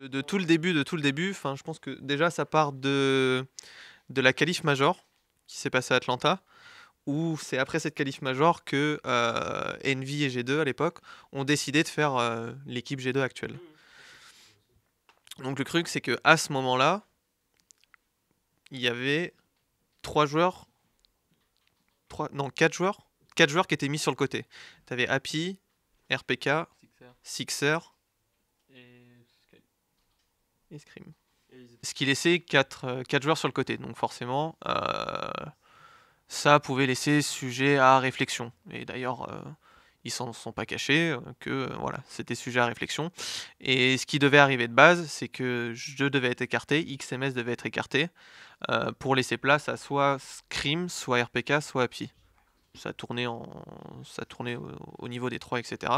De tout le début, de tout le début, enfin, je pense que déjà ça part de, de la calife major qui s'est passée à Atlanta, où c'est après cette calife major que euh, Envy et G2 à l'époque ont décidé de faire euh, l'équipe G2 actuelle. Donc le truc, c'est que à ce moment-là, il y avait trois joueurs, trois, non quatre joueurs Quatre joueurs qui étaient mis sur le côté. Tu avais Happy, RPK, Sixer, et Scream. Ce qui laissait 4, euh, joueurs sur le côté. Donc forcément, euh, ça pouvait laisser sujet à réflexion. Et d'ailleurs, euh, ils s'en sont pas cachés que voilà, c'était sujet à réflexion. Et ce qui devait arriver de base, c'est que je devais être écarté, XMS devait être écarté, pour laisser place à soit Scream, soit RPK, soit Happy ça tournait, en, ça tournait au, niveau des trois, etc.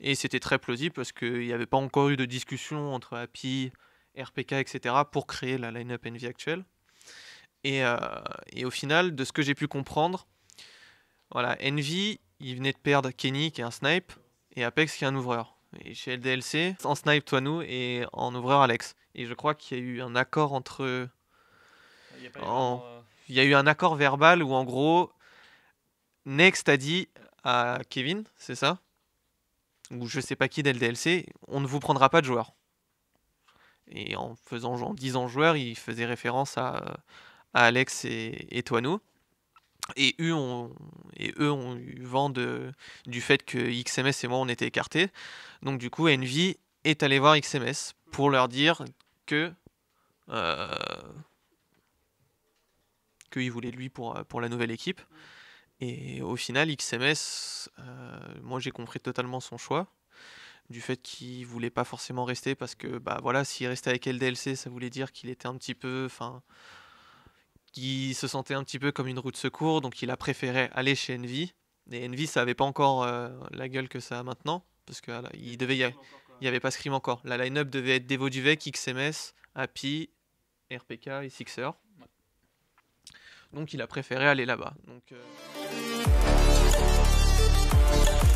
Et c'était très plausible parce qu'il n'y avait pas encore eu de discussion entre API, RPK, etc. pour créer la line-up Envy actuelle. Et, euh, et, au final, de ce que j'ai pu comprendre, voilà, Envy, il venait de perdre Kenny qui est un snipe et Apex qui est un ouvreur. Et chez LDLC, en snipe toi nous et en ouvreur Alex. Et je crois qu'il y a eu un accord entre. Il euh, il y a eu un accord verbal où en gros, Next a dit à Kevin, c'est ça Ou je sais pas qui d'LDLC, on ne vous prendra pas de joueur. Et en faisant disant joueur, il faisait référence à, Alex et, Toineau. Et eux, ont, et eu vent du fait que XMS et moi, on était écartés. Donc du coup, Envy est allé voir XMS pour leur dire que... Euh, qu'il lui pour la nouvelle équipe. Et au final, XMS, euh, moi j'ai compris totalement son choix, du fait qu'il ne voulait pas forcément rester parce que bah voilà, s'il restait avec LDLC, ça voulait dire qu'il était un petit peu, enfin, qu'il se sentait un petit peu comme une roue de secours, donc il a préféré aller chez Envy. Et Envy, ça avait pas encore euh, la gueule que ça a maintenant, parce que n'y il devait il avait pas Scream encore. La line-up devait être Devo Duvec, XMS, API, RPK et Sixer. Donc il a préféré aller là-bas. Euh.